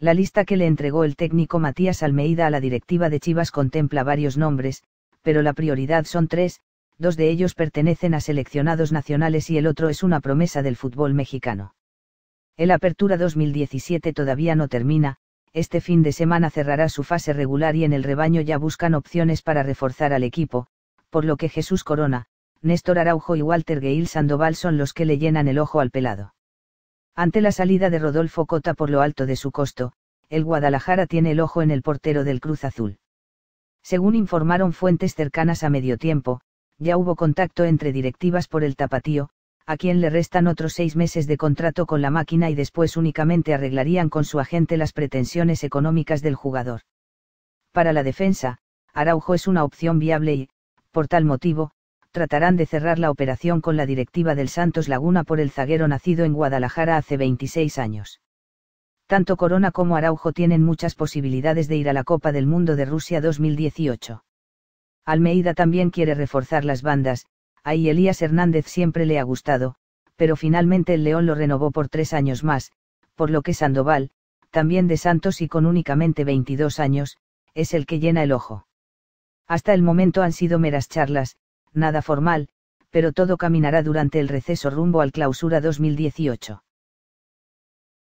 La lista que le entregó el técnico Matías Almeida a la directiva de Chivas contempla varios nombres, pero la prioridad son tres, dos de ellos pertenecen a seleccionados nacionales y el otro es una promesa del fútbol mexicano. El Apertura 2017 todavía no termina, este fin de semana cerrará su fase regular y en el rebaño ya buscan opciones para reforzar al equipo, por lo que Jesús Corona, Néstor Araujo y Walter Gail Sandoval son los que le llenan el ojo al pelado. Ante la salida de Rodolfo Cota por lo alto de su costo, el Guadalajara tiene el ojo en el portero del Cruz Azul. Según informaron fuentes cercanas a medio tiempo, ya hubo contacto entre directivas por el tapatío, a quien le restan otros seis meses de contrato con la máquina y después únicamente arreglarían con su agente las pretensiones económicas del jugador. Para la defensa, Araujo es una opción viable y, por tal motivo, tratarán de cerrar la operación con la directiva del Santos Laguna por el zaguero nacido en Guadalajara hace 26 años. Tanto Corona como Araujo tienen muchas posibilidades de ir a la Copa del Mundo de Rusia 2018. Almeida también quiere reforzar las bandas, ahí Elías Hernández siempre le ha gustado, pero finalmente el León lo renovó por tres años más, por lo que Sandoval, también de Santos y con únicamente 22 años, es el que llena el ojo. Hasta el momento han sido meras charlas, nada formal, pero todo caminará durante el receso rumbo al clausura 2018.